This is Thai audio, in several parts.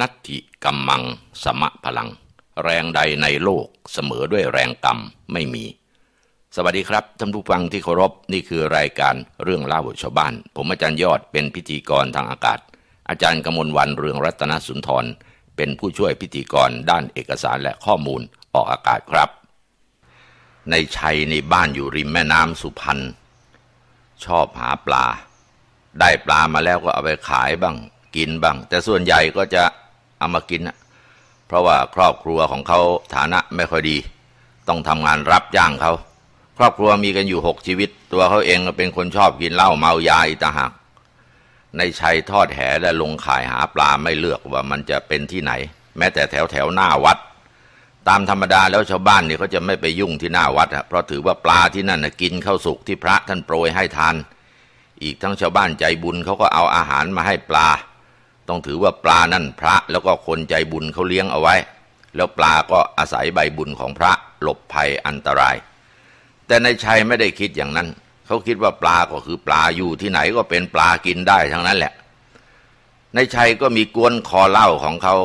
นัตถิกัมมังสมะพลัง แรงใดในโลกเสมอด้วยแรงกรรม ไม่มี สวัสดีครับท่านผู้ฟังที่เคารพนี่คือรายการเรื่องเล่าชาวบ้าน ผมอาจารย์ยอดเป็นพิธีกรทางอากาศ อาจารย์กมลวันเรืองรัตนสุนทร เป็นผู้ช่วยพิธีกรด้านเอกสารและข้อมูลออกอากาศครับ ในชัย ในบ้านอยู่ริมแม่น้ำสุพรรณชอบหาปลา ได้ปลามาแล้วก็เอาไปขายบ้าง กินบ้าง แต่ส่วนใหญ่ก็จะเอามากินนะเพราะว่าครอบครัวของเขาฐานะไม่ค่อยดี ต้องทำงานรับจ้างเขา ครอบครัวมีกันอยู่หกชีวิต ตัวเขาเองเป็นคนชอบกินเหล้าเมายาอีตาหักในชัยทอดแหและลงขายหาปลาไม่เลือกว่ามันจะเป็นที่ไหน แม้แต่แถวแถวหน้าวัด ตามธรรมดาแล้วชาวบ้านเนี่ยเขาจะไม่ไปยุ่งที่หน้าวัดเพราะถือว่าปลาที่นั่นกินข้าวสุกที่พระท่านโปรยให้ทาน อีกทั้งชาวบ้านใจบุญเขาก็เอาอาหารมาให้ปลาต้องถือว่าปลานั่นพระแล้วก็คนใจบุญเขาเลี้ยงเอาไว้ แล้วปลาก็อาศัยใบบุญของพระหลบภัยอันตราย แต่ในชัยไม่ได้คิดอย่างนั้น เขาคิดว่าปลาก็คือปลาอยู่ที่ไหนก็เป็นปลากินได้ทั้งนั้นแหละในชัยก็มีกวนคอเล่าของเขา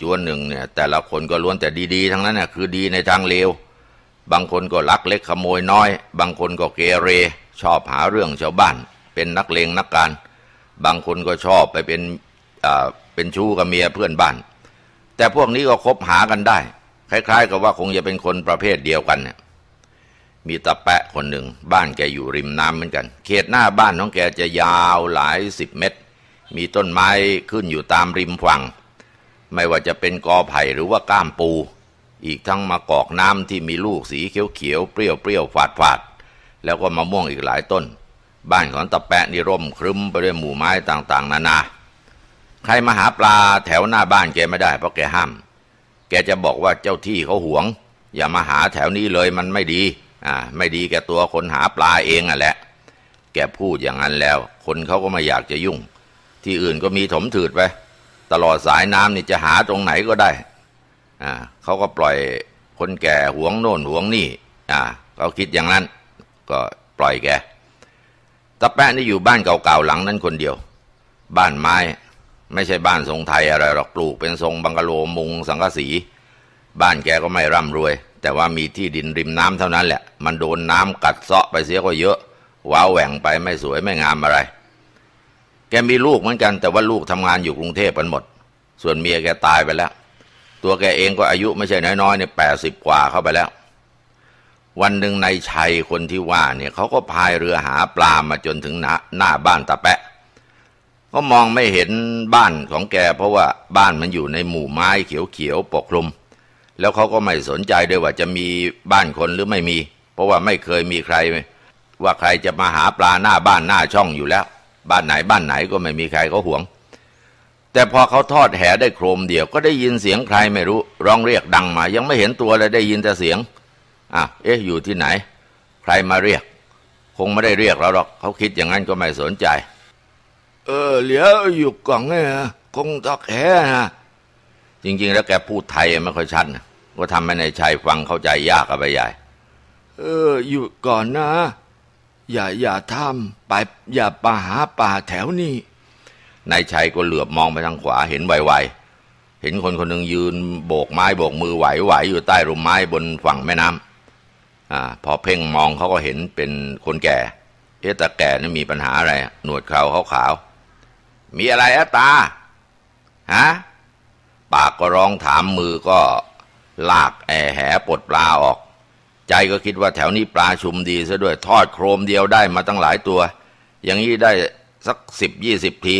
จวนหนึ่งเนี่ยแต่ละคนก็ล้วนแต่ดีๆทั้งนั้นน่ยคือดีในทางเลว บางคนก็ลักเล็กขโมยน้อย บางคนก็เกเร ชอบหาเรื่องชาวบ้าน เป็นนักเลงนักการเบางคนก็ชอบไปเป็นเป็นชู้กับเมียเพื่อนบ้าน แต่พวกนี้ก็คบหากันได้ คล้ายๆ กับว่าคงจะเป็นคนประเภทเดียวกันเนี่ยมีตะแปะคนหนึ่งบ้านแกอยู่ริมน้ำเหมือนกัน เขตหน้าบ้านของแกจะยาวหลายสิบเมตร มีต้นไม้ขึ้นอยู่ตามริมฝั่งไม่ว่าจะเป็นกอไผ่หรือว่าก้ามปู อีกทั้งมะกอกน้ำที่มีลูกสีเขียวๆเปรี้ยวๆฝาดๆแล้วก็มะม่วงอีกหลายต้นบ้านของตะแปะนี่ร่มครึ้มไปด้วยหมู่ไม้ต่าง ๆ นานา ใครมาหาปลาแถวหน้าบ้านแกไม่ได้เพราะแกห้าม แกจะบอกว่าเจ้าที่เขาหวง อย่ามาหาแถวนี้เลยมันไม่ดี อ่าไม่ดีแกตัวคนหาปลาเองอ่ะแหละ แกพูดอย่างนั้นแล้ว คนเขาก็ไม่อยากจะยุ่ง ที่อื่นก็มีถมถืดไปตลอดสายน้ำนี่จะหาตรงไหนก็ได้ อ่าเขาก็ปล่อยคนแก่หวงโน่นหวงนี่ อ่าเขาคิดอย่างนั้นก็ปล่อยแกตะแปะนี่อยู่บ้านเก่าๆหลังนั้นคนเดียว บ้านไม้ไม่ใช่บ้านทรงไทยอะไรหรอกปลูกเป็นทรงบังกะโล มุง สังกะสี บ้านแกก็ไม่ร่ำรวย แต่ว่ามีที่ดินริมน้ำเท่านั้นแหละ มันโดนน้ำกัดเซาะไปเสียก็เยอะว้าวแหว่งไปไม่สวยไม่งามอะไร แก มีลูกเหมือนกัน แต่ว่าลูกทำงานอยู่กรุงเทพกันหมด ส่วนเมียแกตายไปแล้ว ตัวแกเองก็อายุไม่ใช่น้อยๆเนี่ยแปดสิบกว่าเข้าไปแล้ววันหนึ่งนายชัยคนที่ว่าเนี่ยเขาก็พายเรือหาปลามาจนถึง หน้านาบ้านตาแปะก็มองไม่เห็นบ้านของแกเพราะว่าบ้านมันอยู่ในหมู่ไม้เขียวๆปกคลุม แล้วเขาก็ไม่สนใจด้วยว่าจะมีบ้านคนหรือไม่มี เพราะว่าไม่เคยมีใครว่าใครจะมาหาปลาหน้าบ้านหน้าช่องอยู่แล้ว บ้านไหนบ้านไหนก็ไม่มีใครเขาห่วง แต่พอเขาทอดแห ได้โครมเดียวก็ได้ยินเสียงใครไม่รู้ร้องเรียกดังมายังไม่เห็นตัวเลยได้ยินแต่เสียงอ้าวเอ๊ะ อยู่ที่ไหน ใครมาเรียก คงไม่ได้เรียกเราหรอก เขาคิดอย่างนั้นก็ไม่สนใจ เออ เหลียวอยู่กล่องเนี่ยคงตอกแหนะจริงๆ แล้วแกพูดไทยไม่ค่อยชัดก็ทำให้นายชายฟังเข้าใจยากอะไปใหญ่ เออ อยู่ก่อนนะ อย่า อย่าทำไปอย่าป่าหาป่าแถวนี้ นายชายก็เหลือบมองไปทางขวาเห็นไวๆ เห็นคนคนหนึ่งยืนโบกไม้โบกมือไหวๆ อยู่ใต้ร่มไม้บนฝั่งแม่น้ำอพอเพ่งมองเขาก็เห็นเป็นคนแก่ เอตาแก่นี่มีปัญหาอะไร หนวดเขาขาวขาว มีอะไรอะตาฮะปากก็ร้องถามมือก็ ลากแอแหปลดปลาออก ใจก็คิดว่าแถวนี้ปลาชุมดีซะด้วยทอดโครมเดียวได้มาตั้งหลายตัว อย่างนี้ได้สักสิบ ยี่สิบที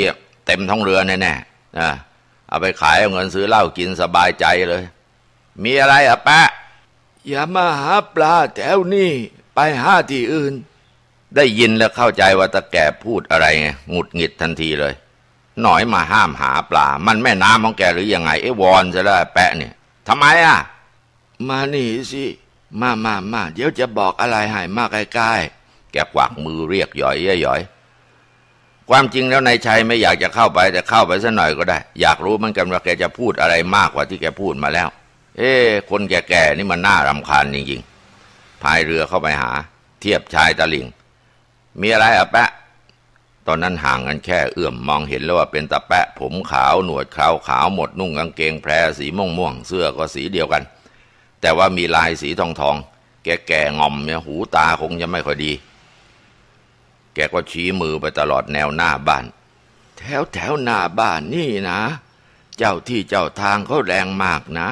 เต็มท้องเรือแน่ๆนะเอาไปขายเอาเงินซื้อเหล้ากินสบายใจเลย มีอะไรอะแปะอย่ามาหาปลา แถวนี้ ไปหาที่อื่น ได้ยินแล้วเข้าใจว่าตะแก่พูดอะไรไงหงุดหงิดทันทีเลย หน่อยมาห้ามหาปลา มันแม่น้ำของแกหรือยังไงไอ้วอนซะแล้วแปะเนี่ยทำไมอ่ะ มานี่สิ มามามาเดี๋ยวจะบอกอะไรให้มากใกล้ๆแกกวักมือเรียกหย่อยเย่หย่อยความจริงแล้วนายชัยไม่อยากจะเข้าไป แต่เข้าไปสักหน่อยก็ได้ อยากรู้มันกันว่าแกจะพูดอะไรมากกว่าที่แกพูดมาแล้วเอ๊คนแก่ๆนี่มันน่ารำคาญจริงๆ พายเรือเข้าไปหา เทียบชายตะลิง มีอะไรอะแปะ ตอนนั้นห่างกันแค่เอื้อม มองเห็นแล้วว่าเป็นตะแปะ ผมขาวหนวดขาวขาวหมดนุ่งกางเกงแพรสีม่วงม่วงเสื้อก็สีเดียวกัน แต่ว่ามีลายสีทองทองแกแก่งอมเนี่ยหูตาคงจะไม่ค่อยดี แกก็ชี้มือไปตลอดแนวหน้าบ้าน แถวแถวหน้าบ้านนี่นะ เจ้าที่เจ้าทางเขาแรงมากนะ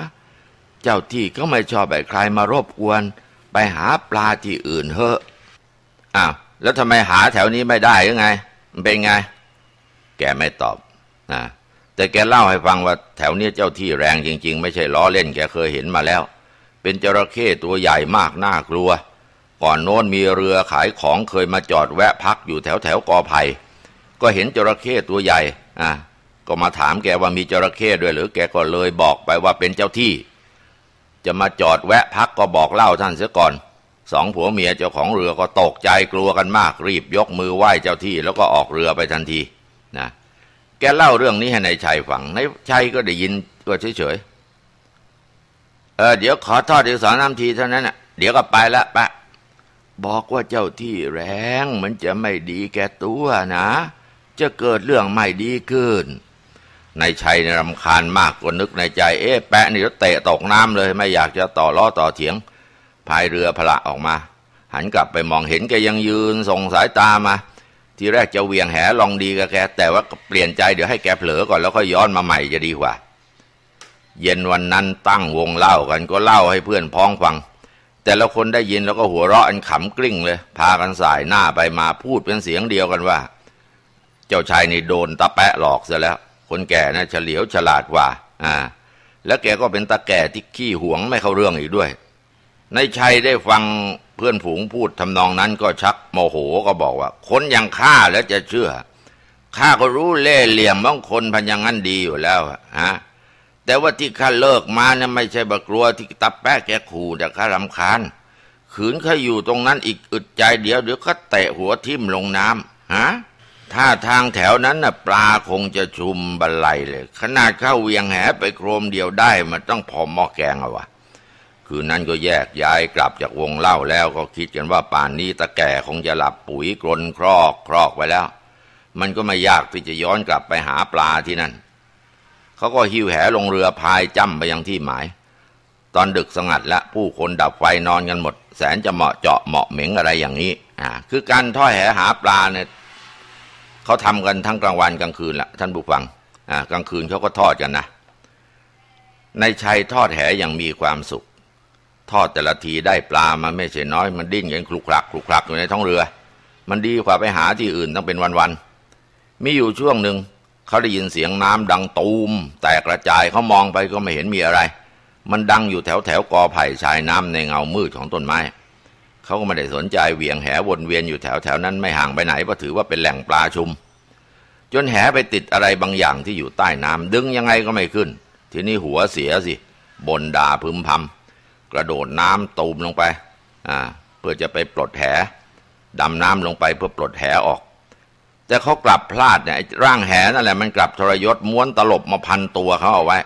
เจ้าที่ก็ไม่ชอบใหใครมารบกวนไปหาปลาที่อื่นเถอะอ้าวแล้วทำไมหาแถวนี้ไม่ได้ยังไงมันเป็นไง แกไม่ตอบนะแต่แกเล่าให้ฟังว่า แถวนี้เจ้าที่แรงจริง ๆ ไม่ใช่ล้อเล่น แกเคยเห็นมาแล้ว เป็นจระเข้ตัวใหญ่มากน่ากลัว ก่อนโน้นมีเรือขายของเคยมาจอดแวะพักอยู่แถวแถวกอไผ่ก็เห็นจระเข้ตัวใหญ่อ่ะก็มาถามแกว่ามีจระเข้ด้วย หรือแกก็เลยบอกไปว่าเป็นเจ้าที่จะมาจอดแวะพักก็บอกเล่าท่านเสียก่อนสองผัวเมียเจ้าของเรือก็ตกใจกลัวกันมากรีบยกมือไหว้เจ้าที่แล้วก็ออกเรือไปทันที นะแกเล่าเรื่องนี้ให้ในายชัยฟังนายชัยก็ได้ยินก็เฉยๆเออเดี๋ยวขอทอดดีวสอนน้ำทีเท่านั้นนะ่ะเดี๋ยวก็ไปละ ปะ บอกว่าเจ้าที่แรงมันจะไม่ดีแกตัวนะ จะเกิดเรื่องไม่ดีขึ้นนายชัยรำคาญมากกว่านึกในใจ เอ๊ะแปะนี่ก็เตะตกน้ำเลย ไม่อยากจะต่อล้อต่อเถียงพายเรือพละออกมา หันกลับไปมองเห็นแกยังยืนส่งสายตามา ทีแรกจะเวียงแหลองดีกับแก แต่ว่าเปลี่ยนใจเดี๋ยวให้แกเผลอก่อนแล้วค่อยย้อนมาใหม่จะดีกว่า เย็นวันนั้นตั้งวงเล่ากันก็เล่าให้เพื่อนพ้องฟัง แต่ละคนได้ยินแล้วก็หัวเราะอันขำกลิ้งเลย พากันสายหน้าไปมาพูดเป็นเสียงเดียวกันว่า เจ้าชายนี่โดนตะแปะหลอกเสียแล้วคนแก่นะเฉลียวฉลาดกว่าอ่า แล้วแกก็เป็นตาแก่ที่ขี้หวงไม่เข้าเรื่องอีกด้วยนายชัยได้ฟังเพื่อนฝูงพูดทำนองนั้นก็ชักโมโหก็บอกว่าคนอย่างข้าแล้วจะเชื่อข้าก็รู้เล่เหลี่ยมบางคนพันยังงั้นดีอยู่แล้วฮะแต่ว่าที่ข้าเลิกมาเนี่ยไม่ใช่บกลัวที่ตับแป๊ะแกขู่แต่ข้ารำคาญ ขืนข้าอยู่ตรงนั้นอีกอึดใจเดียวเดี๋ยวข้าเตะหัวทิ่มลงน้ำฮะถ้าทางแถวนั้นน่ะปลาคงจะชุมบรรลัย เลย ขนาดเข้าเวียงแหไปโครมเดียวได้มันต้องพอหม้อแกงอะวะคืนนั้นก็แยกย้ายกลับจากวงเล่าแล้วก็คิดกันว่าป่านนี้ตะแก่คงจะหลับปุ๋ยกลนครอก ครอกไปแล้ว มันก็ไม่ยากที่จะย้อนกลับไปหาปลาที่นั่น เขาก็หิวแหลงเรือพายจ้ำไปยังที่หมาย ตอนดึกสงัดและผู้คนดับไฟนอนกันหมดแสนจะเหมาะเจาะเหมาะเหม็งอะไรอย่างนี้อ่าคือการท่อแหหาปลาเนี่ยเขาทำกันทั้งกลางวันกลางคืนละท่านผู้ฟัง อ่ากลางคืนเขาก็ทอดกันนะในชัยทอดแหอย่างมีความสุข ทอดแต่ละทีได้ปลามันไม่ใช่น้อย มันดิ้นกันคลุกคลักคลุกคลักอยู่ในท้องเรือ มันดีกว่าไปหาที่อื่นต้องเป็นวันๆมีอยู่ช่วงหนึ่งเขาได้ยินเสียงน้ำดังตูม แตกกระจายเขามองไปก็ไม่เห็นมีอะไร มันดังอยู่แถวแถวกอไผ่ชายน้ำในเงามืดของต้นไม้เขาก็ไม่ได้สนใจเหวี่ยงแหวนเวียนอยู่แถวแถวนั้น ไม่ห่างไปไหนเพราะถือว่าเป็นแหล่งปลาชุม จนแหไปติดอะไรบางอย่างที่อยู่ใต้น้ำ ดึงยังไงก็ไม่ขึ้น ทีนี้ หัวเสียสิบนด่าพึมพำกระโดดน้ำตูมลงไปอ่าเพื่อจะไปปลดแหดำน้ำลงไปเพื่อปลดแหออก แต่เขากลับพลาดเนี่ยร่างแหนั่นแหละ มันกลับทรยศม้วนตลบมาพันตัวเขาเอาไว้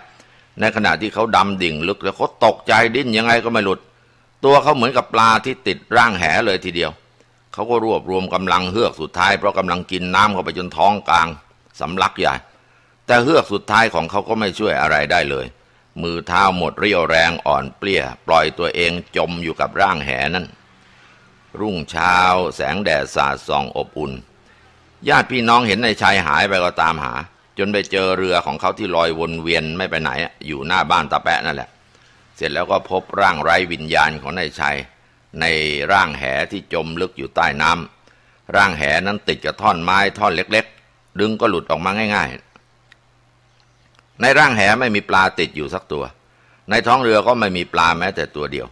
ในขณะที่เขาดำดิ่งลึก แล้วเขาตกใจดิ้นยังไงก็ไม่หลุดตัวเขาเหมือนกับปลาที่ติดร่างแหเลยทีเดียว เขาก็รวบรวมกำลังเฮือกสุดท้าย เพราะกำลังกินน้ำเข้าไปจนท้องกลางสำลักใหญ่ แต่เฮือกสุดท้ายของเขาก็ไม่ช่วยอะไรได้เลย มือเท้าหมดเรี่ยวแรงอ่อนเปลี่ยปล่อยตัวเองจมอยู่กับร่างแหนั้น รุ่งเช้าแสงแดดสาดส่องอบอุ่น ญาติพี่น้องเห็นในชายหายไปก็ตามหา จนไปเจอเรือของเขาที่ลอยวนเวียนไม่ไปไหน อยู่หน้าบ้านตาแปะนั่นแหละเสร็จแล้วก็พบร่างไร้วิญญาณของนายชัย ในร่างแหที่จมลึกอยู่ใต้น้ำร่างแหนั้นติดกับท่อนไม้ท่อนเล็ก ๆ ดึงก็หลุดออกมาง่าย ๆ ในร่างแหไม่มีปลาติดอยู่สักตัว ในท้องเรือก็ไม่มีปลาแม้แต่ตัวเดียว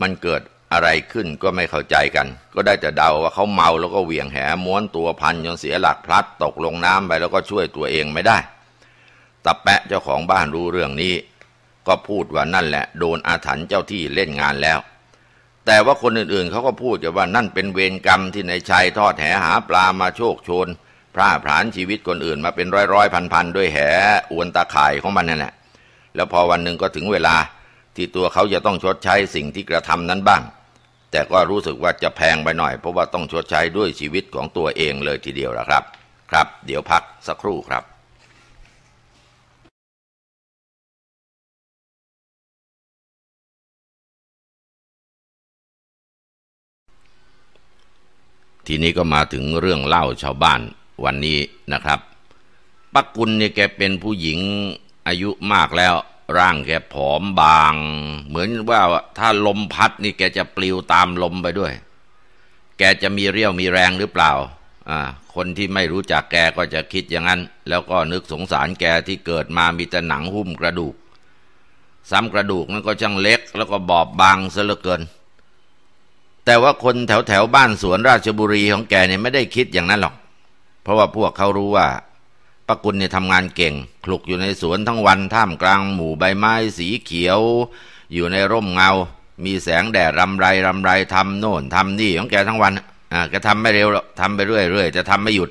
มันเกิดอะไรขึ้นก็ไม่เข้าใจกัน ก็ได้แต่เดาว่าเขาเมาแล้วก็เหวี่ยงแหม้วนตัวพันจนเสียหลักพลัดตกลงน้ำไปแล้วก็ช่วยตัวเองไม่ได้ตะแปะเจ้าของบ้านรู้เรื่องนี้ก็พูดว่านั่นแหละโดนอาถรรพ์เจ้าที่เล่นงานแล้ว แต่ว่าคนอื่นๆเขาก็พูดกันว่านั่นเป็นเวรกรรมที่นายชัยทอดแหหาปลามาโชคชน พร่าผานชีวิตคนอื่นมาเป็นร้อยๆ พันๆด้วยแหอวนตาข่ายของมันนั่นแหละแล้วพอวันหนึ่งก็ถึงเวลา ที่ตัวเขาจะต้องชดใช้สิ่งที่กระทำนั้นบ้าง แต่ก็รู้สึกว่าจะแพงไปหน่อย เพราะว่าต้องชดใช้ด้วยชีวิตของตัวเองเลยทีเดียวละครับ ครับ เดี๋ยวพักสักครู่ครับทีนี้ก็มาถึงเรื่องเล่าชาวบ้านวันนี้นะครับ ปักกุลเนี่ยแกเป็นผู้หญิงอายุมากแล้ว ร่างแกผอมบาง เหมือนว่าถ้าลมพัดนี่แกจะปลิวตามลมไปด้วย แกจะมีเรี่ยวมีแรงหรือเปล่าอ่า คนที่ไม่รู้จักแกก็จะคิดอย่างนั้น แล้วก็นึกสงสารแกที่เกิดมามีแต่หนังหุ้มกระดูก ซ้ำกระดูกนั้นก็ช่างเล็ก แล้วก็บอบบางซะเหลือเกินแต่ว่าคนแถวแถวบ้านสวนราชบุรีของแกเนี่ยไม่ได้คิดอย่างนั้นหรอก เพราะว่าพวกเขารู้ว่าปักุลเนี่ยทำงานเก่งคลุกอยู่ในสวนทั้งวัน ท่ามกลาง หมู่ใบไม้ สีเขียว อยู่ในร่มเงา มีแสงแดดรำไรรำไรทำโน่นทำนี่ของแกทั้งวันอ่าแกทำไม่เร็วหรอกทำไปเรื่อยเรื่อยจะทำไม่หยุด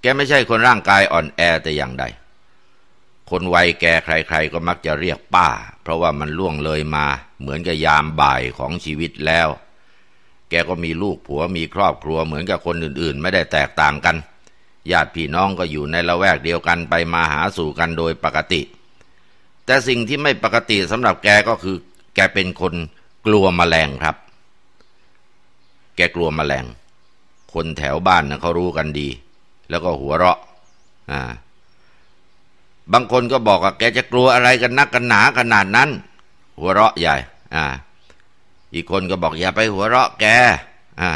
แกไม่ใช่คนร่างกายอ่อนแอแต่อย่างใด คนวัยแกใคร ๆ ก็มักจะเรียกป้า เพราะว่ามันล่วงเลยมาเหมือนกับยามบ่ายของชีวิตแล้วแกก็มีลูกผัวมีครอบครัวเหมือนกับคนอื่นๆ ไม่ได้แตกต่างกันญาติพี่น้องก็อยู่ในละแวกเดียวกัน ไปมาหาสู่กันโดยปกติ แต่สิ่งที่ไม่ปกติสำหรับแกก็คือ แกเป็นคนกลัวมแมลงครับ แกกลัวมแมลง คนแถวบ้านนะเขารู้กันดี แล้วก็หัวเราะอ่าบางคนก็บอกว่า แกจะกลัวอะไรกันนักกันหนาขนาดนั้น หัวเราะใหญ่อ่าอีกคนก็บอก อย่าไปหัวเราะแก อ่า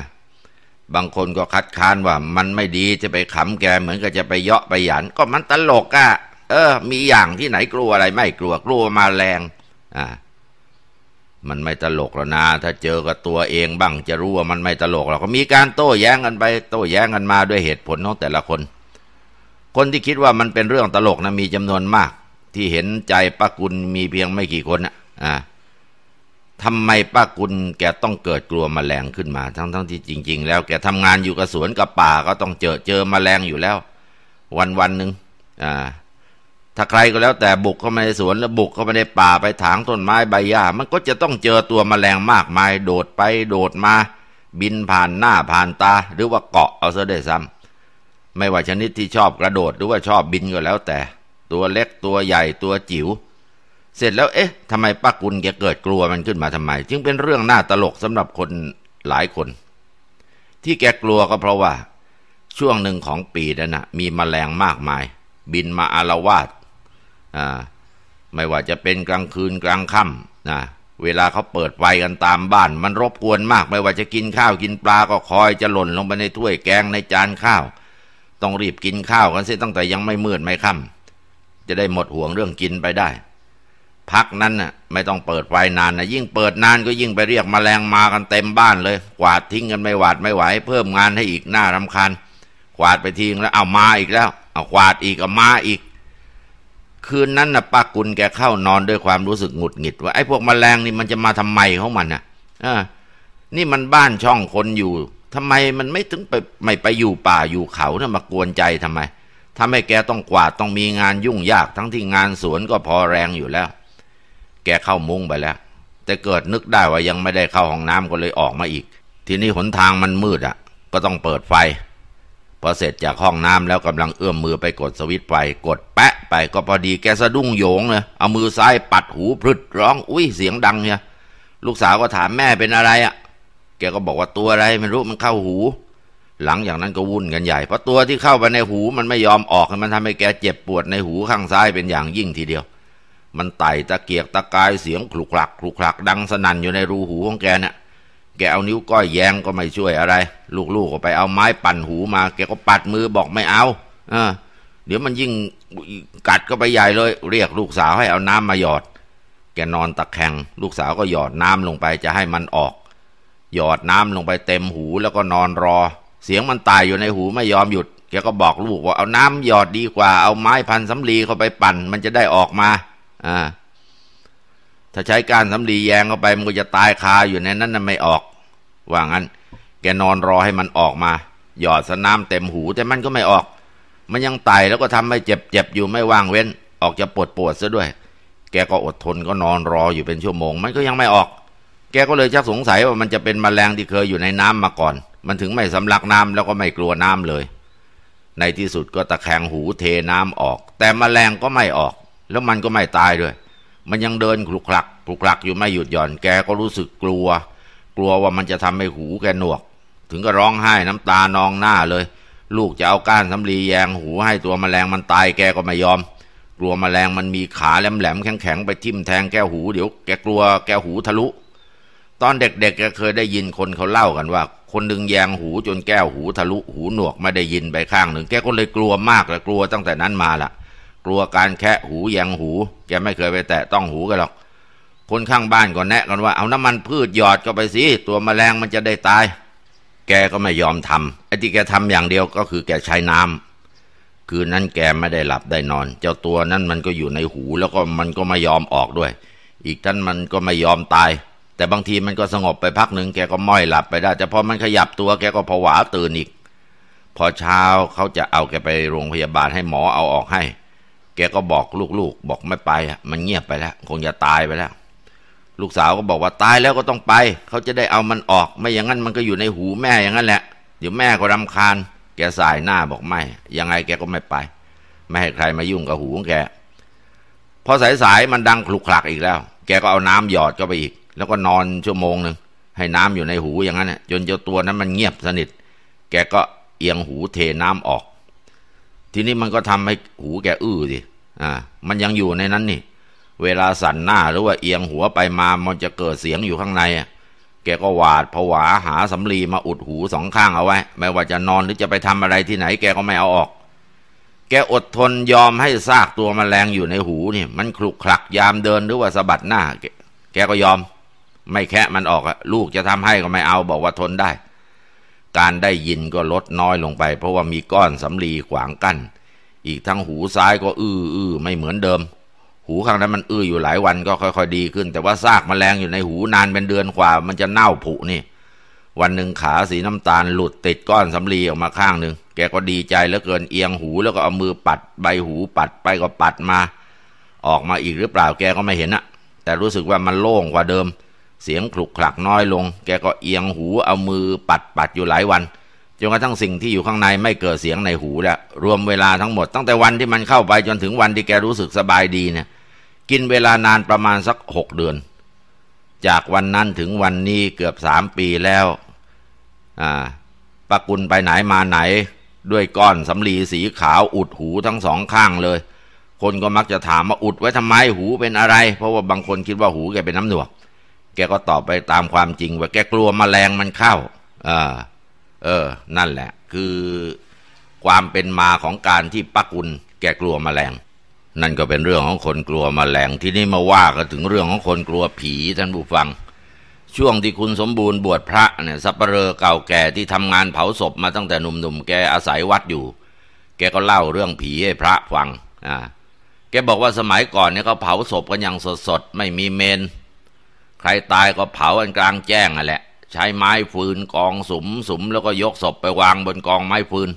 บางคนก็คัดค้านว่ามันไม่ดีจะไปขำแก เหมือนกับจะไปเยาะไปหยันก็มันตลกอะ่ะ เออ มีอย่างที่ไหนกลัวอะไร ไม่กลัวกลัวมาแรง อ่า มันไม่ตลกแล้วนะ ถ้าเจอกับตัวเองบ้างจะรู้ว่ามันไม่ตลกเราก็มีการโต้แย้งกันไป โต้แย้งกันมาด้วยเหตุผลของแต่ละคน คนที่คิดว่ามันเป็นเรื่องตลกนะมีจำนวนมาก ที่เห็นใจป้ากุลมีเพียงไม่กี่คนนะอ่าทำไมป้ากุลแกต้องเกิดกลัวมแมลงขึ้นมาทั้งๆทที่จริงๆแล้วแกทำงานอยู่กับสวนกับป่า ก็ต้องเจอเจอมแมลงอยู่แล้ว วันวันหนึ่งอ่าถ้าใครก็แล้วแต่บุกเข้ามาในสวนแล้วบุกเข้ามาในป่าไปถางต้นไม้ใบหญ้ามันก็จะต้องเจอตัวมแมลงมากมาย โดดไปโดดมา บินผ่านหน้า ผ่านตาหรือว่าเกาะเอาซะด้ยซ้ำไม่ว่าชนิดที่ชอบกระโดดหรือว่าชอบบินก็แล้ว แต่ตัวเล็กตัวใหญ่ตัวจิว๋วเสร็จแล้ว เอ๊ะทำไมป้ากุลแกเกิดกลัวมันขึ้นมาทำไม จึงเป็นเรื่องน่าตลกสำหรับคนหลายคน ที่แกกลัวก็เพราะว่า ช่วงหนึ่งของปีนั้นนะมีมแมลงมากมาย บินมาอารวาสอ่า ไม่ว่าจะเป็นกลางคืนกลางค่ำนะ เวลาเขาเปิดไฟกันตามบ้านมันรบกวนมาก ไม่ว่าจะกินข้าวกินปลา ก็คอยจะหล่นลงไปในถ้วยแกงในจานข้าว ต้องรีบกินข้าวกันเสียตั้งแต่ยังไม่มืดไม่ค่ำจะได้หมดห่วงเรื่องกินไปได้พักนั้นน่ะไม่ต้องเปิดไฟนานนะยิ่งเปิดนานก็ยิ่งไปเรียกมแมลงมากันเต็มบ้านเลย กวาดทิ้งกันไม่หวาดไม่ไหวเพิ่มงานให้อีกหน้ารำคาญกวาดไปทิ้งแล้วเอามาอีกแล้วเอากวาดอีกเอามาอีกคืนนั้นนะป้ากุลแกเข้านอนด้วยความรู้สึกหงุดหงิดว่าไอ้พวกมแมลงนี่มันจะมาทำไมของมันน่ะอ่านี่มันบ้านช่องคนอยู่ ทำไมมันไม่ถึงไปไม่ไปอยู่ป่าอยู่เขาเนะมากวนใจทำไมทำให้แกต้องกวาดต้องมีงานยุ่งยาก ทั้งที่งานสวนก็พอแรงอยู่แล้วแกเข้ามุ้งไปแล้ว แต่เกิดนึกได้ว่ายังไม่ได้เข้าห้องน้ำก็เลยออกมาอีก ทีนี้หนทางมันมืดอะ่ะก็ต้องเปิดไฟพอเสร็จจากห้องน้ำแล้วกำลังเอื้อมมือไปกดสวิตช์ไฟกดแปะไปก็พอดีแกสะดุ้งโยงเลยเอามือซ้ายปัดหูพรึดร้องอุ้ยเสียงดังเนี่ยลูกสาวก็ถามแม่เป็นอะไรอะ่ะแกก็บอกว่าตัวอะไรไม่รู้มันเข้าหู หลังอย่างนั้นก็วุ่นกันใหญ่เพราะตัวที่เข้าไปในหูมันไม่ยอมออกมันทำให้แกเจ็บปวดในหูข้างซ้ายเป็นอย่างยิ่งทีเดียวมันไต่ตะเกียกตะกายเสียงคลุกคลักคลุกคลัก ดังสนั่นอยู่ในรูหูของแกเนะ่ย แกเอานิ้วก้อยแยงก็ไม่ช่วยอะไร ลูกๆก็ไปเอาไม้ปั่นหูมา แกก็ปัดมือบอกไม่เอา เอเดี๋ยวมันยิ่งกัดก็ไปใหญ่เลย เรียกลูกสาวให้เอาน้ำมาหยอด แกนอนตะแคงลูกสาวก็หยอดน้ำลงไปจะให้มันออก หยอดน้ำลงไปเต็มหูแล้วก็นอนรอ เสียงมันตายอยู่ในหูไม่ยอมหยุด แกก็บอกลูกว่าเอาน้ำหยอดดีกว่า เอาไม้พันสำลีเข้าไปปั่น มันจะได้ออกมาอถ้าใช้การสำลีแยงเข้าไป มันก็จะตายคาอยู่ในนั้นน่ะไม่ออก ว่างั้น แกนอนรอให้มันออกมา หยอดสน้ำเต็มหู แต่มันก็ไม่ออก มันยังไตแล้วก็ทำให้เจ็บเจ็บอยู่ไม่ว่างเว้น ออกจะปวดปวดซะด้วย แกก็อดทนก็นอนรออยู่เป็นชั่วโมง มันก็ยังไม่ออก แกก็เลยชักสงสัยว่ามันจะเป็นมแมลงที่เคยอยู่ในน้ำมาก่อน มันถึงไม่สำลักน้ำแล้วก็ไม่กลัวน้ำเลย ในที่สุดก็ตะแคงหูเทน้ำออก แต่มแมลงก็ไม่ออกแล้วมันก็ไม่ตายด้วย มันยังเดินคลุกคลักคลุกคลักอยู่ไม่หยุดหย่อน แกก็รู้สึกกลัว กลัวว่ามันจะทำให้หูแกหนวก ถึงก็ร้องไห้น้ำตานองหน้าเลย ลูกจะเอาก้านสำลีแยงหู ให้ตัวมแมลงมันตาย แกก็ไม่ยอม กลัวมแมลงมันมีขาแหลมแหลมแข็งๆไปทิ่มแทงแกหูเดี๋ยวแกกลัวแกหูทะลุ ตอนเด็กๆแกเคยได้ยินคนเขาเล่ากันว่า คนหนึ่งแยงหูจนแก้วหูทะลุ หูหนวกไม่ได้ยินไปข้างหนึ่งแกก็เลยกลัวมากและกลัวตั้งแต่นั้นมาละ่ะลัวการแคะหูแยงหู แกไม่เคยไปแตะต้องหูกันหรอก คนข้างบ้านก็แนะกันว่าเอาน้ำมันพืชหยอดก็ไปสิ ตัวมแมลงมันจะได้ตาย แกก็ไม่ยอมทำไอ้ที่แกทำอย่างเดียวก็คือแกใช้น้ำคืนนั้นแกไม่ได้หลับได้นอน เจ้าตัวนั้นมันก็อยู่ในหู แล้วก็มันก็ไม่ยอมออกด้วย อีกท่านมันก็ไม่ยอมตาย แต่บางทีมันก็สงบไปพักหนึ่งแกก็ม้อยหลับไปได้ แต่พอมันขยับตัวแกก็ผวาตื่นอีก พอเช้าเขาจะเอาแกไปโรงพยาบาลให้หมอเอาออกให้แกก็บอกลูกๆ บอกไม่ไปมันเงียบไปแล้วคงจะตายไปแล้ว ลูกสาวก็บอกว่า ตายแล้วก็ต้องไปเขาจะได้เอามันออก ไม่อย่างนั้นมันก็อยู่ในหูแม่อย่างนั้นแหละเดี๋ยวแม่ก็รำคาญ แกสายหน้าบอกไม่ยังไงแกก็ไม่ไป ไม่ให้ใครมายุ่งกับ หูของแกพอสายๆ มันดังคลุกคลักอีกแล้ว แกก็เอาน้ำหยอดเข้าไปอีก แล้วก็นอนชั่วโมงหนึ่งให้น้ำอยู่ในหูอย่างนั้นจนเจ้าตัวนั้นมันเงียบสนิทแกก็เอียงหูเทน้ำออก ทีนี้มันก็ทำให้หูแกอื้อสิอ่ามันยังอยู่ในนั้นนี่ เวลาสั่นหน้าหรือว่าเอียงหัวไปมามันจะเกิดเสียงอยู่ข้างในอ่ะแกก็หวาดผวาหาสำลีมาอุดหูสองข้างเอาไว้ ไม่ว่าจะนอนหรือจะไปทำอะไรที่ไหน แกก็ไม่เอาออก แกอดทนยอมให้ซากตัวมแมลงอยู่ในหูนี่มันคลุกคลักยามเดินหรือว่าสะบัดหน้า แกแกก็ยอม ไม่แค่มันออกอะลูกจะทำให้ก็ไม่เอาบอกว่าทนได้ การได้ยินก็ลดน้อยลงไป เพราะว่ามีก้อนสำลีขวางกัน้นอีกทั้งหูซ้ายก็อื้ออื้อไม่เหมือนเดิม หูข้างนั้นมันอื้อ อยู่หลายวันก็ค่อยๆ ดีขึ้น แต่ว่าซากมแมลงอยู่ในหูนานเป็นเดือนกว่ามันจะเน่าผุนี่ วันหนึ่งขาสีน้ำตาลหลุดติดก้อนสาลีออกมาข้างหนึ่ง แกก็ดีใจเหลือเกินเอียงหูแล้วก็เอามือปัดใบหูปัดไปก็ปัดมา ออกมาอีกหรือเปล่าแกก็ไม่เห็นอะแต่รู้สึกว่ามันโล่งกว่าเดิม เสียงขลุกขลักน้อยลง แกก็เอียงหูเอามือปัดปัดอยู่หลายวันจนกระทั่งสิ่งที่อยู่ข้างในไม่เกิดเสียงในหูแล้วรวมเวลาทั้งหมด ตั้งแต่วันที่มันเข้าไปจนถึงวันที่แกรู้สึกสบายดีเนี่ย กินเวลานานประมาณสักหกเดือน จากวันนั้นถึงวันนี้เกือบสามปีแล้วอ่าปะกุลไปไหนมาไหน ด้วยก้อนสำลีสีขาวอุดหูทั้งสองข้างเลย คนก็มักจะถามว่าอุดไว้ทำไมหูเป็นอะไร เพราะว่าบางคนคิดว่าหูแกเป็นน้ำหนวก แกก็ตอบไปตามความจริงว่าแกกลัวมแมลงมันเข้าอ่าเออ นั่นแหละ คือความเป็นมาของการที่ปักุลแกกลัวมแมลง นั่นก็เป็นเรื่องของคนกลัวมแมลง ที่นี่มาว่ากันถึงเรื่องของคนกลัวผีท่านผู้ฟัง ช่วงที่คุณสมบูรณ์บวชพระ เนี่ยสัปเหร่อเก่าแก่ที่ทำงานเผาศพมาตั้งแต่ หนุ่มๆแกอาศัยวัดอยู่ แกก็เล่าเรื่องผีให้พระฟัง อ่า แกบอกว่าสมัยก่อนเนี่ยเขาเผาศพกันอย่างสดๆ ไม่มีเมน ใครตายก็เผากันกลางแจ้งอ่ะแหละใช้ไม้ฟืนกองสุมสุมแล้วก็ยกศพไปวางบนกองไม้ฟืน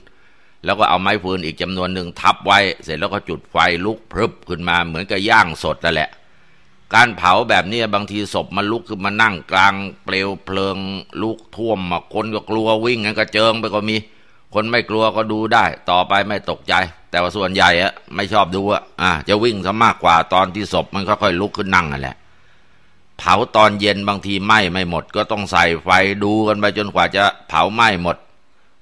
แล้วก็เอาไม้ฟืนอีกจำนวนหนึ่งทับไว้ เสร็จแล้วก็จุดไฟลุกพรึบขึ้นมาเหมือนกับย่างสดนั่นแหละ การเผาแบบนี้บางทีศพมันลุกขึ้นมานั่งกลาง เปลวเพลิง ลุกท่วมมาคนก็กลัววิ่งกันกระเจิงไปก็มี คนไม่กลัวก็ดูได้ ต่อไปไม่ตกใจ แต่ว่าส่วนใหญ่อะไม่ชอบดูอะอ่ะจะวิ่งซะมากกว่าตอนที่ศพมันค่อยๆลุกขึ้นนั่งนั่นแหละเผาตอนเย็นบางทีไหม้ไม่หมดก็ต้องใส่ไฟดูกันไปจนกว่าจะเผาไหม้หมด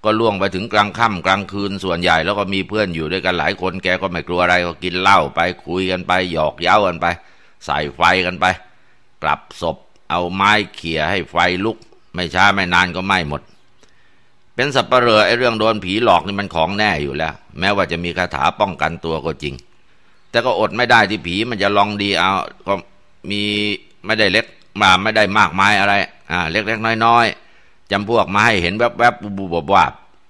ก็ล่วงไปถึงกลางค่ำกลางคืนส่วนใหญ่ แล้วก็มีเพื่อนอยู่ด้วยกันหลายคนแกก็ไม่กลัวอะไรก็กินเหล้าไปคุยกันไปหยอกเย้ากันไป ใส่ไฟกันไปกลับศพเอาไม้เขี่ยให้ไฟลุก ไม่ช้าไม่นานก็ไหม้หมด เป็นสับเปลือไอ้เรื่องโดนผีหลอกนี่มันของแน่อยู่แล้วแม้ว่าจะมีคาถาป้องกันตัวก็จริง แต่ก็อดไม่ได้ที่ผีมันจะลองดีเอาก็มีไม่ได้เล็กมาไม่ได้มากมายอะไร อ่า เล็ก ๆ น้อยๆจำพวกมาให้เห็นแวบ ๆบูบบวบ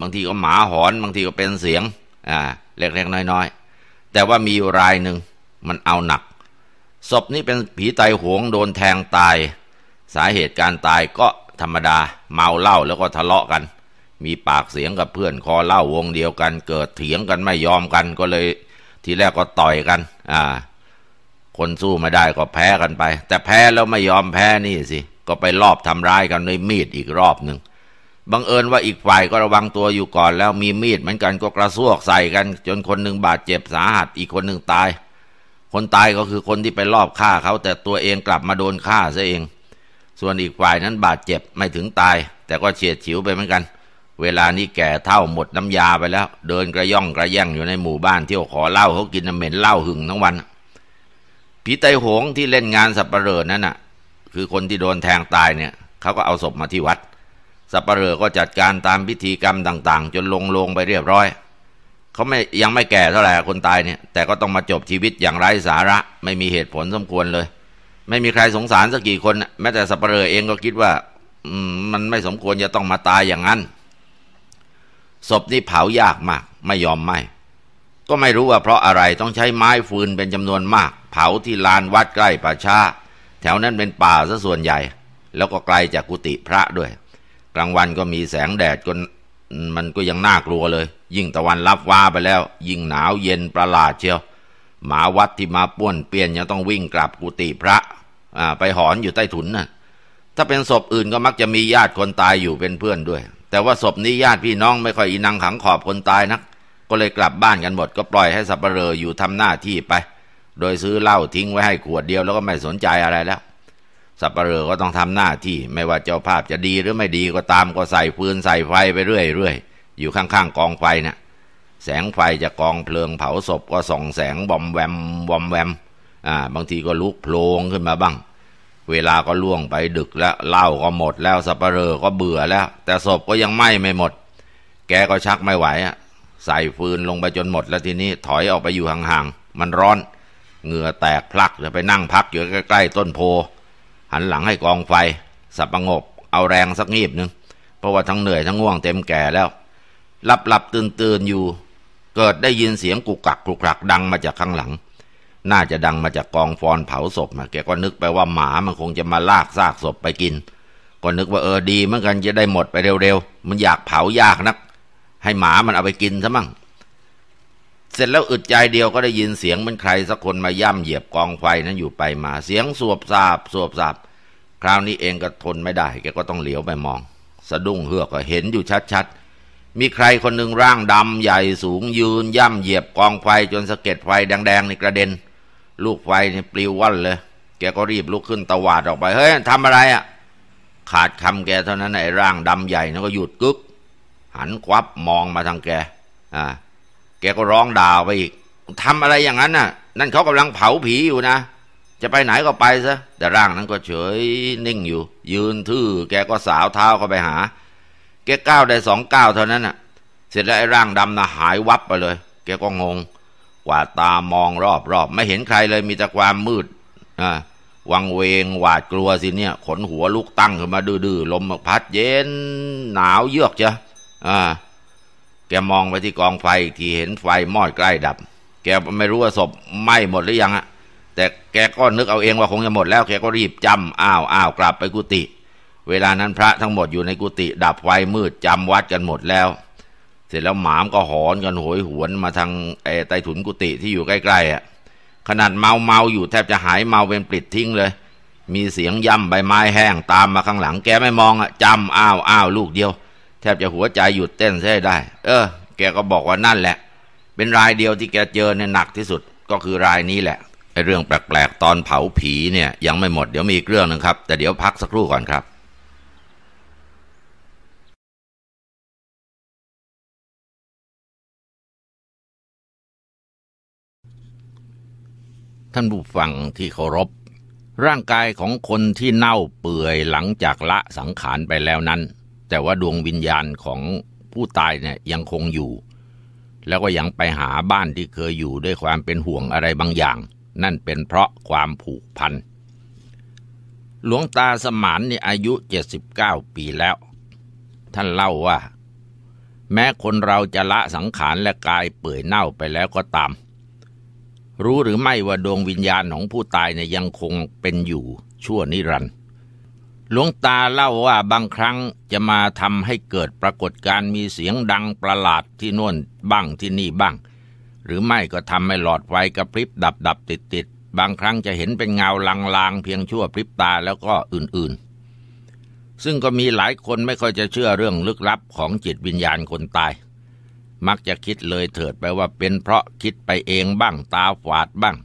บางทีก็หมาหอน บางทีก็เป็นเสียง อ่า เล็ก ๆ น้อยๆ แต่ว่ามีรายหนึ่งมันเอาหนัก ศพนี้เป็นผีไตหวงโดนแทงตาย สาเหตุการตายก็ธรรมดาเมาเหล้าแล้วก็ทะเลาะกัน มีปากเสียงกับเพื่อนคอเหล้าวงเดียวกัน เกิดเถียงกันไม่ยอมกันก็เลย ทีแรกก็ต่อยกัน อ่าคนสู้ไม่ได้ก็แพ้กันไป แต่แพ้แล้วไม่ยอมแพ้นี่สิก็ไปรอบทำร้ายกันด้วยมีดอีกรอบหนึ่งบังเอิญว่าอีกฝ่ายก็ระวังตัวอยู่ก่อนแล้วมีมีดเหมือนกันก็กระซวกใส่กัน จนคนหนึ่งบาดเจ็บ สาหัสอีกคนหนึ่งตาย คนตายก็คือคนที่ไปรอบฆ่าเขา แต่ตัวเองกลับมาโดนฆ่าซะเอง ส่วนอีกฝ่ายนั้นบาดเจ็บไม่ถึงตาย แต่ก็เฉียดฉิวไปเหมือนกัน เวลานี้แก่เท่าหมดน้ำยาไปแล้ว เดินกระย่องกระแย่งอยู่ในหมู่บ้านเที่ยวขอเหล้าเขากินน้ำเหม็นเหล้าหึงทั้งวันผีไตหงที่เล่นงานสับปหรลอนั่นน่ะ คือคนที่โดนแทงตายเนี่ยเขาก็เอาศพมาที่วัดสับปหรลอก็จัดการตามพิธีกรรมต่าง ๆ จนลงลงไปเรียบร้อย เขาไม่ยังไม่แก่เท่าไหร่คนตายเนี่ยแต่ก็ต้องมาจบชีวิตอย่างไร้สาระ ไม่มีเหตุผลสมควรเลย ไม่มีใครสงสารสักกี่คนแม้แต่สับปหรลอเองก็คิดว่ามันไม่สมควรจะต้องมาตายอย่างนั้น ศพนี่เผายากมากไม่ยอมไหม้ก็ไม่รู้ว่าเพราะอะไรต้องใช้ไม้ฟืนเป็นจำนวนมาก เผาที่ลานวัดใกล้ป่าช้า แถวนั้นเป็นป่าซะส่วนใหญ่ แล้วก็ไกลจากกุฏิพระด้วย กลางวันก็มีแสงแดดจนมันก็ยังน่ากลัวเลย ยิ่งตะวันลับว่าไปแล้ว ยิ่งหนาวเย็นประหลาดเชียว หมาวัดที่มาป้วนเปลี่ยนยังต้องวิ่งกลับกุฏิพระไปหอนอยู่ใต้ถุนนะ่ะถ้าเป็นศพอื่นก็มักจะมีญาติคนตายอยู่เป็นเพื่อนด้วย แต่ว่าศพนี้ญาติพี่น้องไม่ค่อยอินังขังขอบคนตายนักก็เลยกลับบ้านกันหมดก็ปล่อยให้สับเปลออยู่ทำหน้าที่ไป โดยซื้อเหล้าทิ้งไว้ให้ขวดเดียวแล้วก็ไม่สนใจอะไรแล้ว สับเปลอก็ต้องทำหน้าที่ ไม่ว่าเจ้าภาพจะดีหรือไม่ดีก็ตามก็ใส่ฟืนใส่ไฟไปเรื่อยๆอยู่ข้าง ๆ กองไฟเนะ่ยแสงไฟจะกองเพลิงเผาศพก็ส่องแสงบอมแวมบอมแวม อ่าบางทีก็ลุกโผล่ขึ้นมาบ้าง เวลาก็ล่วงไปดึกแล้วเหล้าก็หมดแล้วสับเปลอก็เบื่อแล้ว แต่ศพก็ยังไหม้ไม่หมด แกก็ชักไม่ไหวอ่ะใส่ฟืนลงไปจนหมดแล้วทีนี้ถอยออกไปอยู่ห่างๆ มันร้อนเหงื่อแตกพลักจะไปนั่งพัก อยู่ใกล้ๆต้นโพ หันหลังให้กองไฟ สับประงบเอาแรงสักงีบหนึ่งเพราะว่าทั้งเหนื่อย ทั้งง่วงเต็มแก่แล้วหลับหลับตื่นตื่นอยู่ เกิดได้ยินเสียงกุกกักกุกกัก ดังมาจากข้างหลัง น่าจะดังมาจากกองฟอนเผาศพแกก็นึกไปว่าหมามันคงจะมาลากซากศพไปกินก็นึกว่าเออดีเมือนกันจะได้หมดไปเร็วๆมันอยากเผายากนักให้หมามันเอาไปกินซะมั่งเสร็จแล้วอึดใจเดียวก็ได้ยินเสียงมันใครสักคนมาย่ำเหยียบกองไฟนั้นอยู่ไปมาเสียงสวบสาบสวบสาบคราวนี้เองก็ทนไม่ได้ แกก็ต้องเหลียวไปมอง สะดุ้งเฮือกก็เห็นอยู่ชัดๆมีใครคนหนึ่งร่างดำใหญ่สูงยืน ย่ำเหยียบกองไฟ จนสะเก็ดไฟ แดงๆในกระเด็น ลูกไฟนี่ปลิวว่อนเลย แกก็รีบลุกขึ้นตะวาดออกไปเฮ้ยทำอะไรอะ่ะขาดคำแกเท่านั้นไอ้ร่างดำใหญ่นั่นก็หยุดกึกหันควับมองมาทางแก อ่า แกก็ร้องด่าไปอีก ทำอะไรอย่างนั้นน่ะ นั่นเขากำลังเผาผีอยู่นะ จะไปไหนก็ไปซะ แต่ร่างนั้นก็เฉยนิ่งอยู่ ยืนทื่อ แกก็สาวเท้าเข้าไปหา แกก้าวได้สองก้าวเท่านั้นน่ะ เสร็จแล้วไอ้ร่างดำน่ะหายวับไปเลย แกก็งง กวาดตามองรอบๆไม่เห็นใครเลยมีแต่ความมืด อ่า วังเวงหวาดกลัวสิเนี่ยขนหัวลุกตั้งขึ้นมาดื้อๆลมพัดเย็นหนาวเยือกจ้ะอ่า แกมองไปที่กองไฟที่เห็นไฟมอดใกล้ดับ แกไม่รู้ว่าศพไหม้หมดหรือยังอะแต่แกก็นึกเอาเองว่าคงจะหมดแล้วแกก็รีบจำอ้าวอ้าวกลับไปกุฏิเวลานั้นพระทั้งหมดอยู่ในกุฏิดับไฟมืดจำวัดกันหมดแล้ว เสร็จแล้วหมามก็หอนกันโหยหวนมาทางไอ้ใต้ถุนกุฏิที่อยู่ใกล้ๆอ่ะขนาดเมาเมาอยู่แทบจะหายเมาเป็นปลิดทิ้งเลย มีเสียงย่ำใบไม้แห้ง ตามมาข้างหลังแกไม่มองอ่ะจำอ้าวอ้าวลูกเดียวแทบจะหัวใจหยุดเต้นใช่ได้ เออแกก็บอกว่านั่นแหละ เป็นรายเดียวที่แกเจอเนี่ยหนักที่สุดก็คือรายนี้แหละไอ้เรื่องแปลกๆตอนเผาผีเนี่ย ยังไม่หมดเดี๋ยวมีอีกเรื่องนึงครับ แต่เดี๋ยวพักสักครู่ก่อนครับ ท่านผู้ฟังที่เคารพ ร่างกายของคนที่เน่าเปื่อยหลังจากละสังขารไปแล้วนั้นแต่ว่าดวงวิญญาณของผู้ตายเนี่ยยังคงอยู่ แล้วก็ยังไปหาบ้านที่เคยอยู่ด้วยความเป็นห่วงอะไรบางอย่าง นั่นเป็นเพราะความผูกพันหลวงตาสมานนี่อายุ 79 ปีแล้ว ท่านเล่าว่าแม้คนเราจะละสังขารและกายเปื่อยเน่าไปแล้วก็ตาม รู้หรือไม่ว่าดวงวิญญาณของผู้ตายเนี่ยยังคงเป็นอยู่ชั่วนิรันดร์หลวงตาเล่าว่าบางครั้งจะมาทำให้เกิดปรากฏการมีเสียงดังประหลาดที่น่นบ้างที่นี่บ้าง หรือไม่ก็ทำให้หลอดไฟกระพริบดับดับติดติดบางครั้งจะเห็นเป็นเงาลางงเพียงชั่วพริบตาแล้วก็อื่นๆ ซึ่งก็มีหลายคนไม่ค่อยจะเชื่อเรื่องลึกลับ ของจิตวิญญาณคนตาย มักจะคิดเลยเถิดไปว่าเป็นเพราะคิดไปเองบ้างตาฝาดบ้าง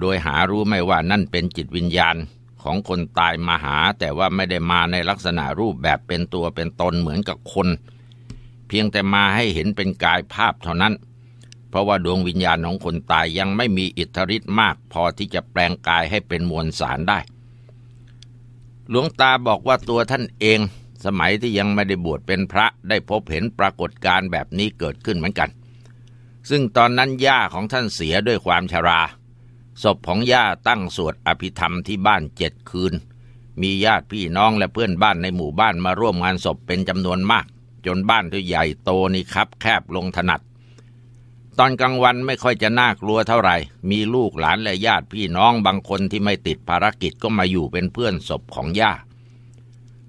โดยหารู้ไม่ว่านั่นเป็นจิตวิญญาณของคนตายมาหาแต่ว่าไม่ได้มาในลักษณะรูปแบบเป็นตัวเป็นตนเหมือนกับคน เพียงแต่มาให้เห็นเป็นกายภาพเท่านั้น เพราะว่าดวงวิญญาณของคนตายยังไม่มีอิทธิฤทธิ์มากพอที่จะแปลงกายให้เป็นมวลสารได้ หลวงตาบอกว่าตัวท่านเอง สมัยที่ยังไม่ได้บวชเป็นพระได้พบเห็นปรากฏการณ์แบบนี้เกิดขึ้นเหมือนกัน ซึ่งตอนนั้นย่าของท่านเสียด้วยความชราศพของย่าตั้งสวดอภิธรรมที่บ้านเจ็ดคืน มีญาติพี่น้องและเพื่อนบ้านในหมู่บ้านมาร่วมงานศพเป็นจำนวนมาก จนบ้านที่ใหญ่โตนี่ครับแคบลงถนัด ตอนกลางวันไม่ค่อยจะน่ากลัวเท่าไหร่ มีลูกหลานและญาติพี่น้องบางคนที่ไม่ติดภารกิจก็มาอยู่เป็นเพื่อนศพของย่า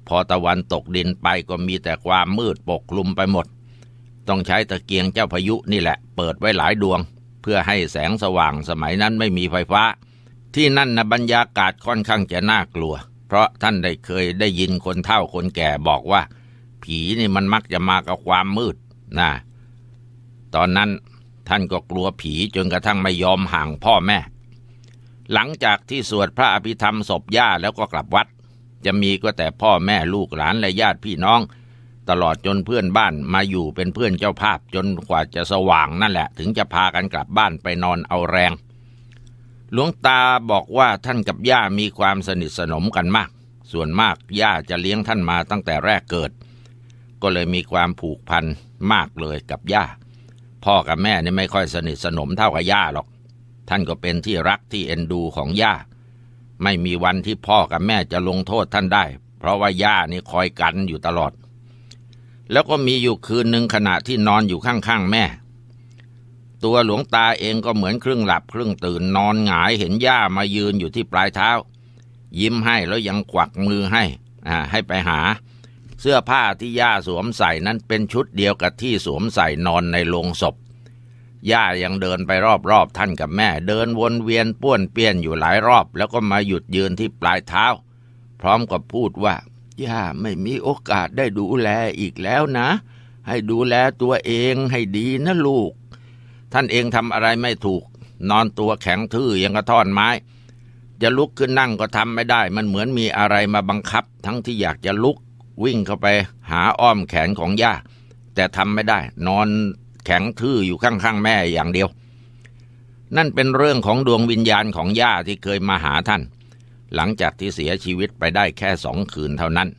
พอตะวันตกดินไปก็มีแต่ความมืดปกคลุมไปหมด ต้องใช้ตะเกียงเจ้าพายุนี่แหละเปิดไว้หลายดวงเพื่อให้แสงสว่างสมัยนั้นไม่มีไฟฟ้า ที่นั่นนะบรรยากาศค่อนข้างจะน่ากลัว เพราะท่านได้เคยได้ยินคนเฒ่าคนแก่บอกว่า ผีนี่มันมักจะมากับความมืดนะตอนนั้นท่านก็กลัวผีจนกระทั่งไม่ยอมห่างพ่อแม่ หลังจากที่สวดพระอภิธรรม ศพย่าแล้วก็กลับวัด จะมีก็แต่พ่อแม่ลูกหลานและญาติพี่น้องตลอดจนเพื่อนบ้านมาอยู่เป็นเพื่อนเจ้าภาพจนกว่าจะสว่างนั่นแหละ ถึงจะพากันกลับบ้านไปนอนเอาแรง หลวงตาบอกว่าท่านกับย่ามีความสนิทสนมกันมาก ส่วนมากย่าจะเลี้ยงท่านมาตั้งแต่แรกเกิด ก็เลยมีความผูกพันมากเลยกับย่า พ่อกับแม่นี่ไม่ค่อยสนิทสนมเท่ากับย่าหรอก ท่านก็เป็นที่รักที่เอ็นดูของย่าไม่มีวันที่พ่อกับแม่จะลงโทษท่านได้ เพราะว่าย่านี่คอยกันอยู่ตลอดแล้วก็มีอยู่คืนหนึ่งขณะที่นอนอยู่ข้างๆแม่ ตัวหลวงตาเองก็เหมือนครึ่งหลับครึ่งตื่นนอนหงายเห็นย่ามายืนอยู่ที่ปลายเท้า ยิ้มให้แล้วยังกวักมือให้อ่าให้ไปหา เสื้อผ้าที่ย่าสวมใส่นั้นเป็นชุดเดียวกับที่สวมใส่นอนในโรงศพย่ายังเดินไปรอบๆท่านกับแม่ เดินวนเวียนป้วนเปี้ยนอยู่หลายรอบ แล้วก็มาหยุดยืนที่ปลายเท้า พร้อมกับพูดว่าย่าไม่มีโอกาสได้ดูแลอีกแล้วนะ ให้ดูแลตัวเองให้ดีนะลูก ท่านเองทำอะไรไม่ถูก นอนตัวแข็งทื่อยังกระท่อนไม้ จะลุกขึ้นนั่งก็ทำไม่ได้ มันเหมือนมีอะไรมาบังคับ ทั้งที่อยากจะลุกวิ่งเข้าไป หาอ้อมแขนของย่าแต่ทำไม่ได้ นอนแข็งทื่ออยู่ข้างๆแม่อย่างเดียว นั่นเป็นเรื่องของดวงวิญญาณของย่าที่เคยมาหาท่านหลังจากที่เสียชีวิตไปได้แค่สองคืนเท่านั้น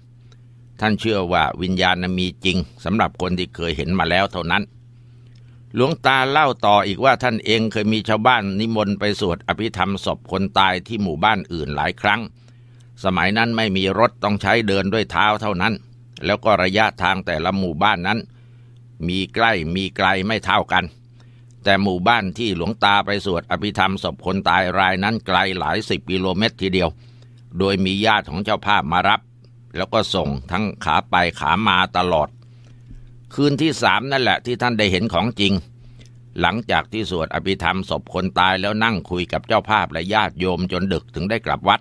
ท่านเชื่อว่าวิญญาณมีจริงสำหรับคนที่เคยเห็นมาแล้วเท่านั้น หลวงตาเล่าต่ออีกว่าท่านเองเคยมีชาวบ้านนิมนต์ไปสวดอภิธรรมศพคนตายที่หมู่บ้านอื่นหลายครั้ง สมัยนั้นไม่มีรถต้องใช้เดินด้วยเท้าเท่านั้น แล้วก็ระยะทางแต่ละหมู่บ้านนั้น มีใกล้มีไกลไม่เท่ากัน แต่หมู่บ้านที่หลวงตาไปสวดอภิธรรมศพคนตายรายนั้นไกลหลายสิบกิโลเมตรทีเดียวโดยมีญาติของเจ้าภาพมารับแล้วก็ส่งทั้งขาไปขามาตลอด คืนที่สามนั่นแหละที่ท่านได้เห็นของจริง หลังจากที่สวดอภิธรรมศพคนตายแล้วนั่งคุยกับเจ้าภาพและญาติโยมจนดึกถึงได้กลับวัด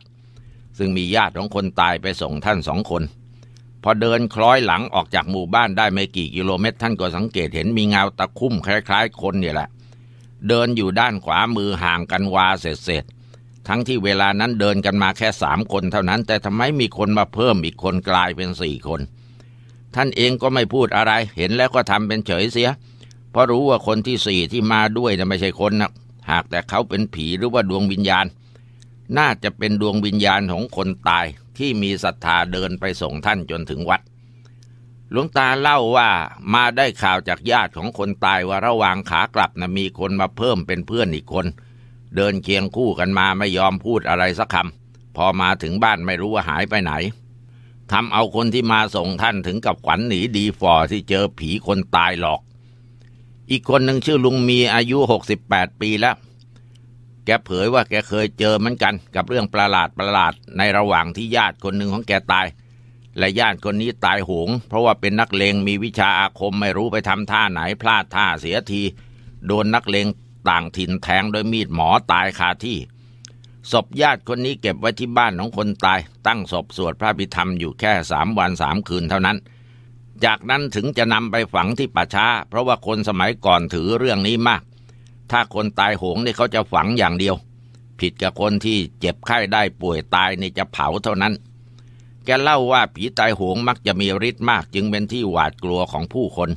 ซึ่งมีญาติของคนตายไปส่งท่านสองคน พอเดินคล้อยหลังออกจากหมู่บ้านได้ไม่กี่กิโลเมตร ท่านก็สังเกตเห็นมีเงาตะคุ่มคล้ายๆคนเนี่ยแหละเดินอยู่ด้านขวามือห่างกันวาเศษทั้งที่เวลานั้นเดินกันมาแค่สามคน เท่านั้นแต่ทำไมมีคนมาเพิ่มอีกคนกลายเป็นสี่คน ท่านเองก็ไม่พูดอะไรเห็นแล้วก็ทำเป็นเฉยเสีย เพราะรู้ว่าคนที่สี่ที่มาด้วยนะไม่ใช่คนนะหากแต่เขาเป็นผีหรือว่าดวงวิญญาณ น่าจะเป็นดวงวิญญาณของคนตายที่มีศรัทธาเดินไปส่งท่านจนถึงวัด หลวงตาเล่าว่ามาได้ข่าวจากญาติของคนตายว่าระหว่างขากลับนะมีคนมาเพิ่มเป็นเพื่อนอีกคนเดินเคียงคู่กันมาไม่ยอมพูดอะไรสักคำพอมาถึงบ้านไม่รู้ว่าหายไปไหนทำเอาคนที่มาส่งท่านถึงกับขวัญหนีดีฟอร์ที่เจอผีคนตายหลอก อีกคนหนึ่งชื่อลุงมีอายุ68ปีแล้ว แกเผยว่าแกเคยเจอเหมือนกัน กับเรื่องประหลาดประหลาดในระหว่างที่ญาติคนหนึ่งของแกตาย และญาติคนนี้ตายหงเพราะว่าเป็นนักเลงมีวิชาอาคมไม่รู้ไปทำท่าไหนพลาดท่าเสียทีโดนนักเลงต่างถิ่นแทงโดยมีดหมอตายคาที่ ศพญาติคนนี้เก็บไว้ที่บ้านของคนตาย ตั้งศพสวดพระพิธรรมอยู่แค่สามวันสามคืนเท่านั้น จากนั้นถึงจะนำไปฝังที่ป่าช้า เพราะว่าคนสมัยก่อนถือเรื่องนี้มาก ถ้าคนตายโหงนี่เขาจะฝังอย่างเดียว ผิดกับคนที่เจ็บไข้ได้ป่วยตายนี่จะเผาเท่านั้น แกเล่าว่าผีตายโหงมักจะมีฤทธิ์มาก จึงเป็นที่หวาดกลัวของผู้คน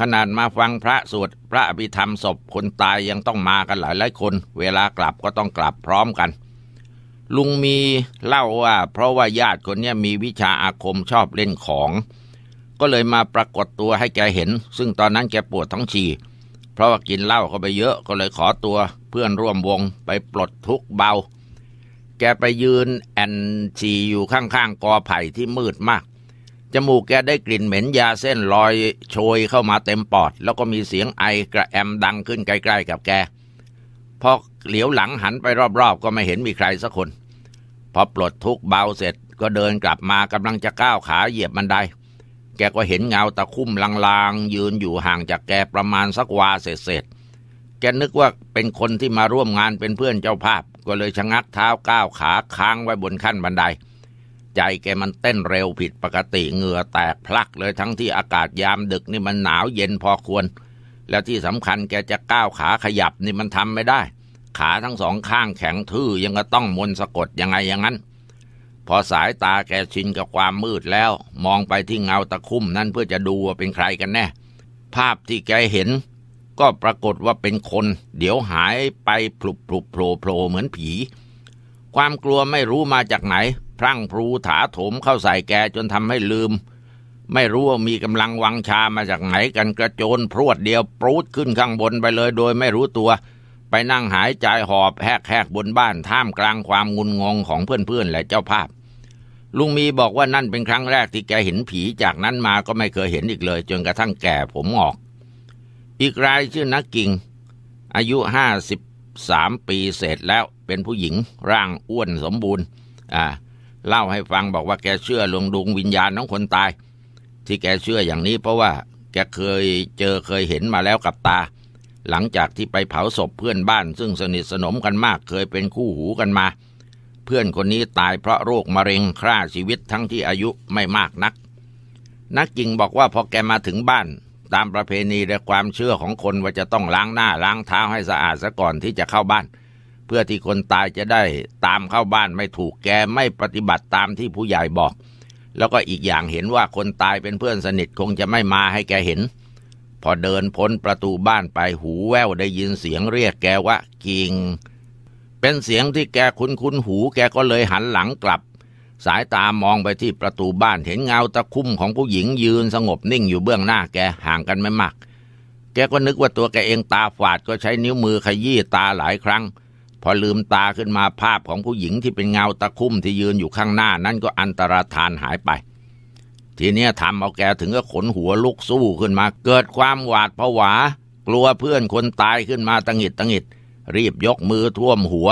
ขนาดมาฟังพระสวดพระอภิธรรมศพคนตายยังต้องมากันหลายหลายคน เวลากลับก็ต้องกลับพร้อมกัน ลุงมีเล่าว่า เพราะว่าญาติคนนี้มีวิชาอาคมชอบเล่นของ ก็เลยมาปรากฏตัวให้แกเห็น ซึ่งตอนนั้นแกปวดท้องฉี่เพราะว่ากินเหล้าเข้าไปเยอะก็เลยขอตัวเพื่อนร่วมวงไปปลดทุกข์เบา แกไปยืนแอนฉี่อยู่ข้างๆกอไผ่ที่มืดมากจมูกแกได้กลิ่นเหม็นยาเส้นลอยโชยเข้ามาเต็มปอด แล้วก็มีเสียงไอกระแอมดังขึ้นใกล้ๆกับแก พอเหลียวหลังหันไปรอบๆ ก็ไม่เห็นมีใครสักคน พอปลดทุกเบาเสร็จก็เดินกลับมากำลังจะก้าวขาเหยียบบันไดแกก็เห็นเงาตะคุ่มลางๆ ยืนอยู่ห่างจากแกประมาณสักวาเศษๆแกนึกว่าเป็นคนที่มาร่วมงานเป็นเพื่อนเจ้าภาพก็เลยชะงักเท้าก้าวขาค้างไว้บนขั้นบันไดใจแกมันเต้นเร็วผิดปกติเหงื่อแตกพลักเลยทั้งที่อากาศยามดึกนี่มันหนาวเย็นพอควร แล้วที่สำคัญแกจะก้าวขาขยับนี่มันทำไม่ได้ ขาทั้งสองข้างแข็งทื่อยังก็ต้องมนสะกดยังไงอย่างนั้น พอสายตาแกชินกับความมืดแล้ว มองไปที่เงาตะคุ่มนั้นเพื่อจะดูว่าเป็นใครกันแน่ ภาพที่แกเห็น ก็ปรากฏว่าเป็นคน เดี๋ยวหายไปพลุบพลุบโผล่โผล่เหมือนผีความกลัวไม่รู้มาจากไหนพรั่งพรูถาโถมเข้าใส่แกจนทำให้ลืม ไม่รู้ว่ามีกำลังวังชามาจากไหนกันกระโจนพรวดเดียว ปรูดขึ้นข้างบนไปเลย โดยไม่รู้ตัว ไปนั่งหายใจหอบแหกๆบนบ้านท่ามกลางความงุนงงของเพื่อนๆ และเจ้าภาพ ลุงมีบอกว่านั่นเป็นครั้งแรกที่แกเห็นผีจากนั้นมาก็ไม่เคยเห็นอีกเลย จนกระทั่งแก่ผมออก อีกรายชื่อนักกิงอายุห้าสิบสามปีเสร็จแล้วเป็นผู้หญิงร่างอ้วนสมบูรณ์ อ่าเล่าให้ฟังบอกว่าแกเชื่อลวงดวงวิญญาณน้องคนตาย ที่แกเชื่ออย่างนี้เพราะว่าแกเคยเจอเคยเห็นมาแล้วกับตา หลังจากที่ไปเผาศพเพื่อนบ้านซึ่งสนิทสนมกันมากเคยเป็นคู่หูกันมา เพื่อนคนนี้ตายเพราะโรคมะเร็งคร่าชีวิตทั้งที่อายุไม่มากนัก นักจิงบอกว่าพอแกมาถึงบ้าน ตามประเพณีและความเชื่อของคนว่าจะต้องล้างหน้าล้างเท้าให้สะอาดซะก่อนที่จะเข้าบ้านเพื่อที่คนตายจะได้ตามเข้าบ้านไม่ถูกแกไม่ปฏิบัติตามที่ผู้ใหญ่บอก แล้วก็อีกอย่างเห็นว่าคนตายเป็นเพื่อนสนิทคงจะไม่มาให้แกเห็น พอเดินพ้นประตูบ้านไปหูแว่วได้ยินเสียงเรียกแกว่า กิงเป็นเสียงที่แกคุ้นคุ้นหูแกก็เลยหันหลังกลับ สายตามองไปที่ประตูบ้านเห็นเงาตะคุ่มของผู้หญิงยืนสงบนิ่งอยู่เบื้องหน้าแกห่างกันไม่มากแกก็นึกว่าตัวแกเองตาฝาดก็ใช้นิ้วมือขยี้ตาหลายครั้งพอลืมตาขึ้นมาภาพของผู้หญิงที่เป็นเงาตะคุ่มที่ยืนอยู่ข้างหน้านั้นก็อันตรธานหายไป ทีนี้ทำเอาแกถึงก็ขนหัวลุกสู้ขึ้นมาเกิดความหวาดผวา กลัวเพื่อนคนตายขึ้นมาตังหิดตังหิดรีบยกมือท่วมหัว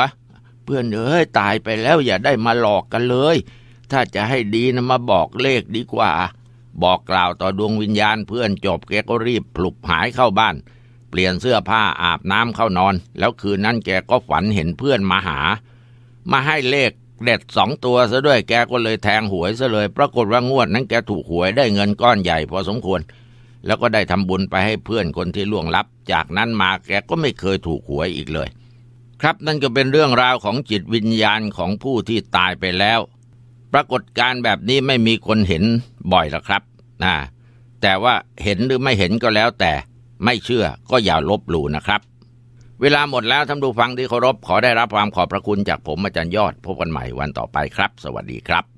เพื่อนเอ้ยตายไปแล้วอย่าได้มาหลอกกันเลย ถ้าจะให้ดีนะมาบอกเลขดีกว่า บอกกล่าวต่อดวงวิญญาณ เพื่อนจบแกก็รีบปลุกหายเข้าบ้านปลี่ยนเสื้อผ้าอาบน้ำเข้านอน แล้วคืนนั้นแกก็ฝันเห็นเพื่อนมาหา มาให้เลข เด็ดสองตัวซะด้วยแกก็เลยแทงหวยซะเลย ปรากฏว่างวดนั้นแกถูกหวยได้เงินก้อนใหญ่พอสมควร แล้วก็ได้ทำบุญไปให้เพื่อนคนที่ล่วงลับ จากนั้นมาแกก็ไม่เคยถูกหวยอีกเลย ครับนั่นก็เป็นเรื่องราวของจิตวิญญาณของผู้ที่ตายไปแล้ว ปรากฏการแบบนี้ไม่มีคนเห็นบ่อยหรอกครับนะแต่ว่าเห็นหรือไม่เห็นก็แล้วแต่ไม่เชื่อก็อย่าลบหลู่นะครับ เวลาหมดแล้วท่านผู้ฟังที่เคารพขอได้รับความขอบพระคุณจากผมอาจารย์ยอด พบกันใหม่วันต่อไปครับ สวัสดีครับ